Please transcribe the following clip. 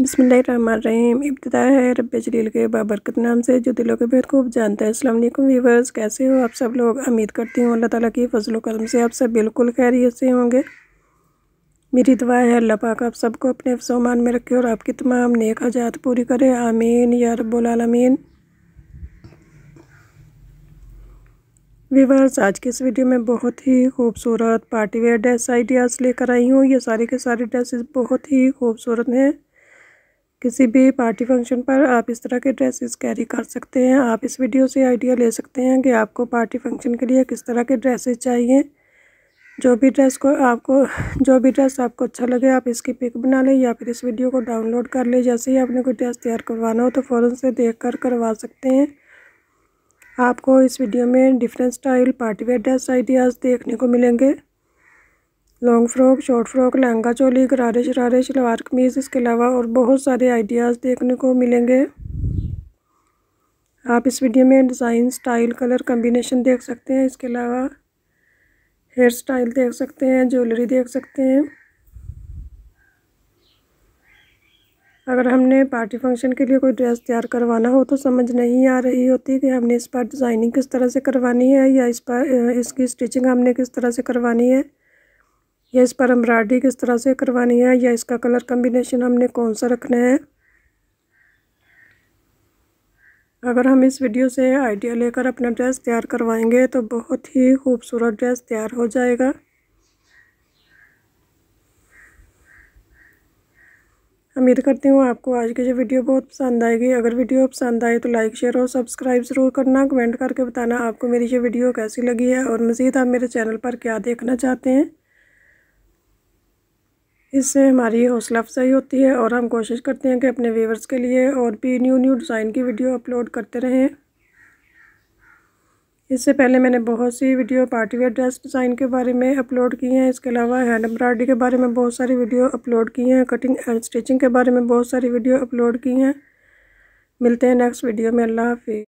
बसमीम इब्तदा है रब जलील के बाबरकत नाम से जो दिलों के बेहद खूब जानता है असल वीवर्स व्यूवर्स कैसे हो आप सब लोग उम्मीद करती हूँ अल्लाह ताला की फजल कदम से आप सब बिल्कुल खैरियत से होंगे मेरी दुआ है अल्लाह पाक आप सबको अपने अफसोमान में रखे और आपकी तमाम नेक हजात पूरी करें आमीन या रबालमीन व्यूवर्स आज के इस वीडियो में बहुत ही खूबसूरत पार्टी वेयर ड्रेस आइडियाज़ लेकर आई हूँ ये सारे के सारे ड्रेसेस बहुत ही खूबसूरत हैं किसी भी पार्टी फंक्शन पर आप इस तरह के ड्रेसेस कैरी कर सकते हैं आप इस वीडियो से आइडिया ले सकते हैं कि आपको पार्टी फंक्शन के लिए किस तरह के ड्रेसेस चाहिए जो भी ड्रेस को आपको जो भी ड्रेस आपको अच्छा लगे आप इसकी पिक बना लें या फिर इस वीडियो को डाउनलोड कर लें जैसे ही आपने कोई ड्रेस तैयार करवाना हो तो फ़ौरन से देख कर करवा सकते हैं आपको इस वीडियो में different style partywear dress ideas देखने को मिलेंगे long frock short frock lehenga choli गरारे शरारे शलवार कमीज़ इसके अलावा और बहुत सारे आइडियाज़ देखने को मिलेंगे आप इस वीडियो में डिज़ाइन स्टाइल कलर कम्बिनेशन देख सकते हैं इसके अलावा हेयर स्टाइल देख सकते हैं ज्वेलरी देख सकते हैं अगर हमने पार्टी फंक्शन के लिए कोई ड्रेस तैयार करवाना हो तो समझ नहीं आ रही होती कि हमने इस पर डिज़ाइनिंग किस तरह से करवानी है या इस पर इसकी स्टिचिंग हमने किस तरह से करवानी है या इस पर एम्ब्रॉयडरी किस तरह से करवानी है या इसका कलर कम्बिनेशन हमने कौन सा रखना है अगर हम इस वीडियो से आइडिया लेकर अपना ड्रेस तैयार करवाएंगे तो बहुत ही खूबसूरत ड्रेस तैयार हो जाएगा उम्मीद करती हूँ आपको आज की ये वीडियो बहुत पसंद आएगी अगर वीडियो पसंद आए तो लाइक शेयर और सब्सक्राइब ज़रूर करना कमेंट करके बताना आपको मेरी ये वीडियो कैसी लगी है और मज़ीद आप मेरे चैनल पर क्या देखना चाहते हैं इससे हमारी हौसला अफजाई होती है और हम कोशिश करते हैं कि अपने व्यूवर्स के लिए और भी न्यू न्यू डिज़ाइन की वीडियो अपलोड करते रहें इससे पहले मैंने बहुत सी वीडियो पार्टीवेयर ड्रेस डिज़ाइन के बारे में अपलोड की हैं इसके अलावा हैंड एम्ब्रॉयडरी के बारे में बहुत सारी वीडियो अपलोड की हैं कटिंग एंड स्टिचिंग के बारे में बहुत सारी वीडियो अपलोड की हैं मिलते हैं नेक्स्ट वीडियो में अल्लाह हाफि